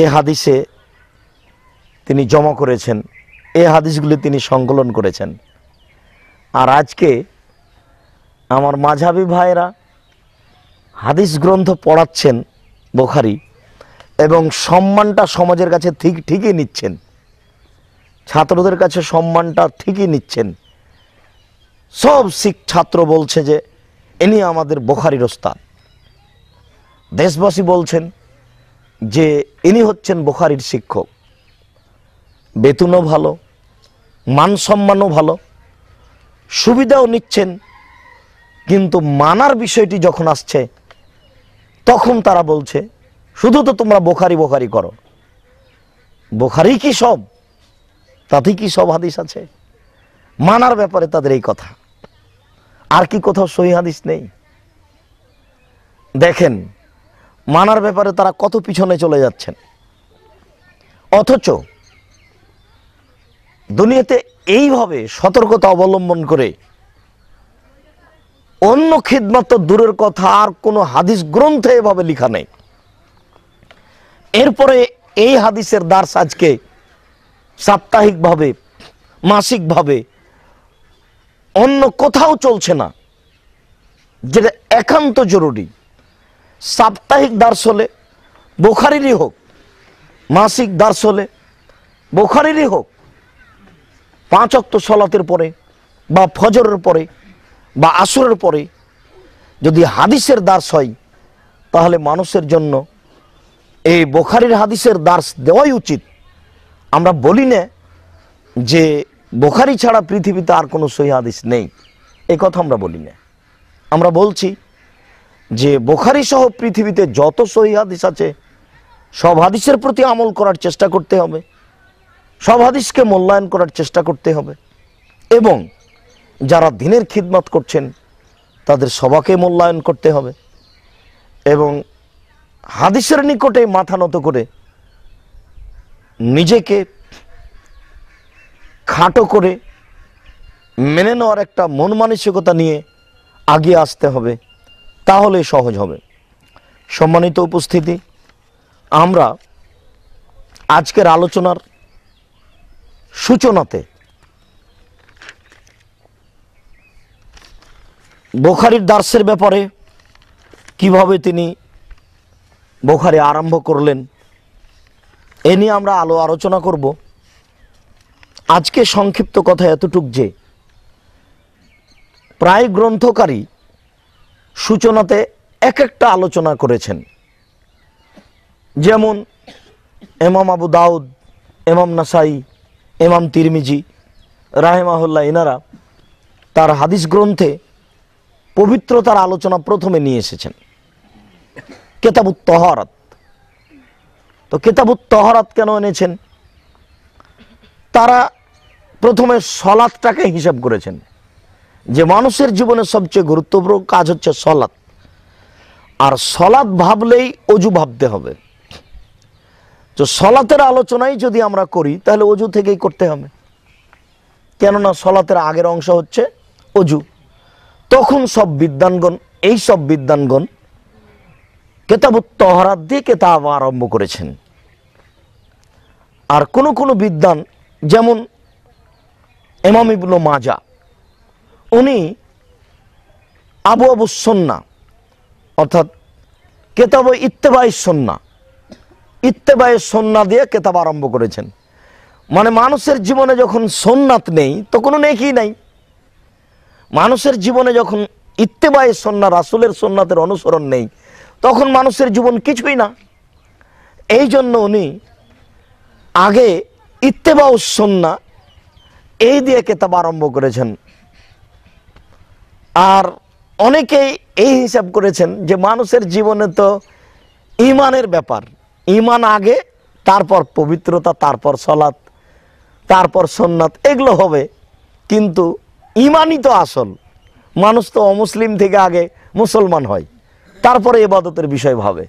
এ হাদিসে তিনি জমা করেছেন এ হাদিসগুলি তিনি সংকলন করেছেন আর আজকে আমার মাঝাবি ভাইরা হাদিস গ্রন্থ পড়াচ্ছেন বোখারি এবং সম্মানটা সমাজের কাছে ঠিক ঠিকই নিচ্ছেন ছাত্রদের কাছে সম্মানটা ঠিকই নিচ্ছেন সব শিখ ছাত্র বলছে যে এনি আমাদের বোখারির ওস্তাদ দেশবাসী বলছেন যে ইনি হচ্ছেন বোখারির শিক্ষক বেতনও ভালো মান সম্মানও ভালো সুবিধাও নিচ্ছেন কিন্তু মানার বিষয়টি যখন আসছে তখন তারা বলছে শুধু তো তোমরা বোখারি বোখারি করো বোখারি কি সব তাতে কি সব হাদিস আছে মানার ব্যাপারে তাদের এই কথা আর কি কোথাও সহি হাদিস নেই দেখেন মানার ব্যাপারে তারা কত পিছনে চলে যাচ্ছেন অথচ দুনিয়াতে এইভাবে সতর্কতা অবলম্বন করে অন্য খিদমাত দূরের কথা আর কোনো হাদিস গ্রন্থে এভাবে লিখা নেই এরপরে এই হাদিসের দার্স আজকে সাপ্তাহিকভাবে মাসিকভাবে অন্য কোথাও চলছে না যেটা একান্ত জরুরি সাপ্তাহিক দার্স হলে বোখারিরই হোক মাসিক দার্স হলে বোখারিরই হোক পাঁচ অক্ত সলাতের পরে বা ফজরের পরে বা আসরের পরে যদি হাদিসের দার্স হয় তাহলে মানুষের জন্য এই বোখারির হাদিসের দার্স দেওয়াই উচিত আমরা বলি না যে বোখারি ছাড়া পৃথিবীতে আর কোনো সহি হাদিস নেই এ কথা আমরা বলি না আমরা বলছি যে বোখারি সহ পৃথিবীতে যত সহি হাদিস আছে সব হাদিসের প্রতি আমল করার চেষ্টা করতে হবে সব হাদিসকে মূল্যায়ন করার চেষ্টা করতে হবে এবং যারা দিনের খিদমত করছেন তাদের সবাকে মূল্যায়ন করতে হবে এবং হাদিসের নিকটে মাথা নত করে নিজেকে খাটো করে মেনে নেওয়ার একটা মন মানসিকতা নিয়ে আগিয়ে আসতে হবে তাহলে সহজ হবে সম্মানিত উপস্থিতি আমরা আজকের আলোচনার সূচনাতে বোখারির দার্সের ব্যাপারে কিভাবে তিনি বোখারি আরম্ভ করলেন এ নিয়ে আমরা আলো আলোচনা করব আজকে সংক্ষিপ্ত কথা এতটুক যে প্রায় গ্রন্থকারী সূচনাতে এক একটা আলোচনা করেছেন যেমন এমাম আবু দাউদ এমাম নাসাই এমাম তিরমিজি রাহেমাহুল্লাহ ইনারা তার হাদিস গ্রন্থে পবিত্রতার আলোচনা প্রথমে নিয়ে এসেছেন কেতাবুত্তহরাত তো কিতাবুত তহরাত কেন এনেছেন তারা প্রথমে সলাদটাকে হিসাব করেছেন যে মানুষের জীবনে সবচেয়ে গুরুত্বপূর্ণ কাজ হচ্ছে সলাদ আর সলাদ ভাবলেই অজু ভাবতে হবে তো সলাতের আলোচনাই যদি আমরা করি তাহলে অজু থেকেই করতে হবে কেননা সলাতের আগের অংশ হচ্ছে অজু তখন সব বিদ্যানগণ এই সব বিদ্যানগণ কেতাবুত্তহরাত দিয়ে কেতাব আরম্ভ করেছেন আর কোনো কোনো বিদ্যান যেমন এমামিবুল মাজা উনি আবু আবু সন্না অর্থাৎ কেতাব ইত্তেবাই সন্না ইত্তেবাই সন্না দিয়ে কেতাব আরম্ভ করেছেন মানে মানুষের জীবনে যখন সোননাথ নেই তো কোনো নেকি নাই মানুষের জীবনে যখন ইত্তেবাই সন্না রাসুলের সোননাথের অনুসরণ নেই তখন মানুষের জীবন কিছুই না এই জন্য উনি আগে ইত্তেবা সন্না এই দিয়ে কেতাব আরম্ভ করেছেন আর অনেকেই এই হিসাব করেছেন যে মানুষের জীবনে তো ইমানের ব্যাপার ইমান আগে তারপর পবিত্রতা তারপর সলাত তারপর সন্ন্যাত এগুলো হবে কিন্তু ইমানই তো আসল মানুষ তো অমুসলিম থেকে আগে মুসলমান হয় তারপরে এবাদতের বিষয় ভাবে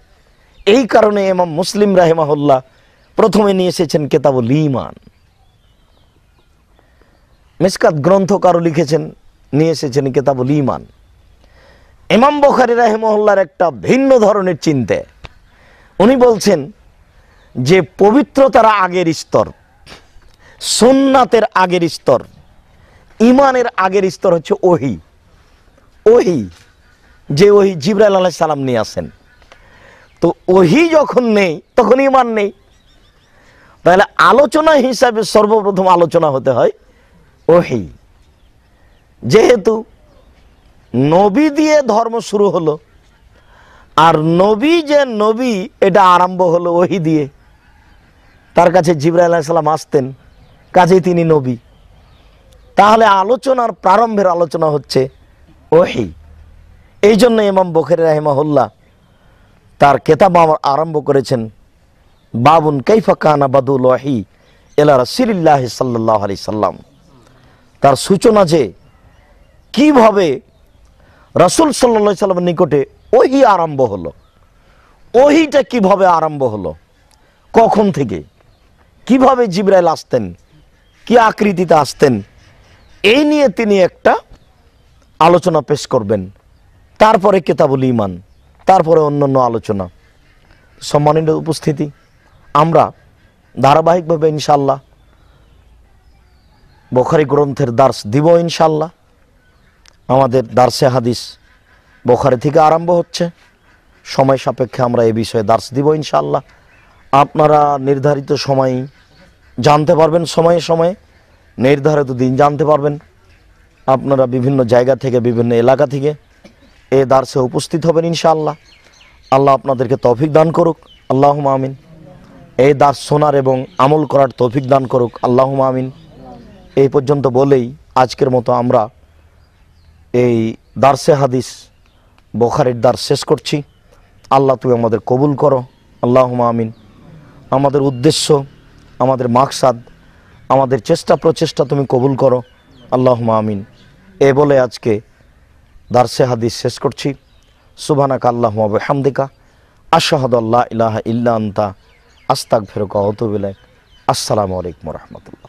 এই কারণে এমাম মুসলিম রাহেমাহুল্লাহ প্রথমে নিয়ে এসেছেন কেতাবুল ইমান মিসকাত গ্রন্থকারও লিখেছেন নিয়ে এসেছেন কেতাবুল ইমান এমাম বখারি রাহেমহল্লার একটা ভিন্ন ধরনের চিন্তে উনি বলছেন যে পবিত্রতার আগের স্তর সোননাথের আগের স্তর ইমানের আগের স্তর হচ্ছে ওহি ওহি যে ওই জিব্রাইল আলাহ সালাম নিয়ে আসেন তো ওহি যখন নেই তখন ইমান নেই তাহলে আলোচনা হিসাবে সর্বপ্রথম আলোচনা হতে হয় ওহি যেহেতু নবী দিয়ে ধর্ম শুরু হলো আর নবী যে নবী এটা আরম্ভ হলো ওহি দিয়ে তার কাছে জিব্রাহ সালাম আসতেন কাজেই তিনি নবী তাহলে আলোচনার প্রারম্ভের আলোচনা হচ্ছে ওহি এই জন্য ইমাম বখের রাহিমাহুল্লাহ তার কেতাব আরম্ভ করেছেন বাবুন কৈফা কানা বাদুল ওয়াহি এলা রসিল্লাহ সাল্লাহ আলি সাল্লাম তার সূচনা যে কিভাবে রসুল সাল্লা সাল্লামের নিকটে ওহি আরম্ভ হলো ওহিটা কিভাবে আরম্ভ হলো কখন থেকে কিভাবে জিব্রাইল আসতেন কি আকৃতিতে আসতেন এই নিয়ে তিনি একটা আলোচনা পেশ করবেন তারপরে কেতাবুল ইমান তারপরে অন্যান্য আলোচনা সম্মানিত উপস্থিতি আমরা ধারাবাহিকভাবে ইনশাল্লাহ বখারি গ্রন্থের দার্স দিব ইনশাল্লাহ আমাদের দার্সে হাদিস বখারি থেকে আরম্ভ হচ্ছে সময় সাপেক্ষে আমরা এ বিষয়ে দার্স দিব ইনশাল্লাহ আপনারা নির্ধারিত সময় জানতে পারবেন সময়ে সময়ে নির্ধারিত দিন জানতে পারবেন আপনারা বিভিন্ন জায়গা থেকে বিভিন্ন এলাকা থেকে এ দার্সে উপস্থিত হবেন ইনশাআল্লাহ আল্লাহ আপনাদেরকে তৌফিক দান করুক আল্লাহ আমিন এই দাস শোনার এবং আমল করার তৌফিক দান করুক আল্লাহ আমিন এই পর্যন্ত বলেই আজকের মতো আমরা এই দার্সে হাদিস বোখারির দ্বার শেষ করছি আল্লাহ তুমি আমাদের কবুল করো আল্লাহ আমিন আমাদের উদ্দেশ্য আমাদের মাকসাদ আমাদের চেষ্টা প্রচেষ্টা তুমি কবুল করো আল্লাহ আমিন এ বলে আজকে দার্সে হাদিস শেষ করছি সুবানাক আল্লাহ হামদিকা আশাহাদ ইলাহা ইল্লা আন্তা আস্তাক ফেরুকা অতুবিলাক আসসালামু আলাইকুম রহমতুল্লা